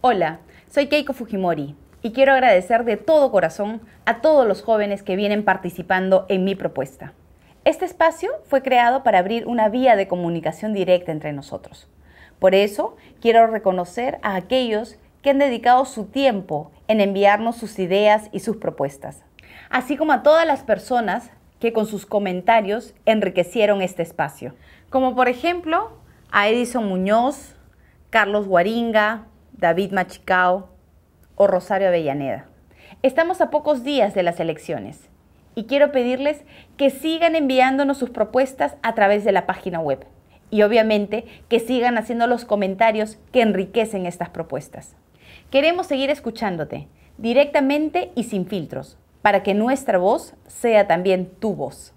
Hola, soy Keiko Fujimori y quiero agradecer de todo corazón a todos los jóvenes que vienen participando en mi propuesta. Este espacio fue creado para abrir una vía de comunicación directa entre nosotros. Por eso quiero reconocer a aquellos que han dedicado su tiempo en enviarnos sus ideas y sus propuestas, así como a todas las personas que con sus comentarios enriquecieron este espacio, como por ejemplo a Edison Muñoz, Carlos Guaringa, David Machicao o Rosario Avellaneda. Estamos a pocos días de las elecciones y quiero pedirles que sigan enviándonos sus propuestas a través de la página web y obviamente que sigan haciendo los comentarios que enriquecen estas propuestas. Queremos seguir escuchándote directamente y sin filtros para que nuestra voz sea también tu voz.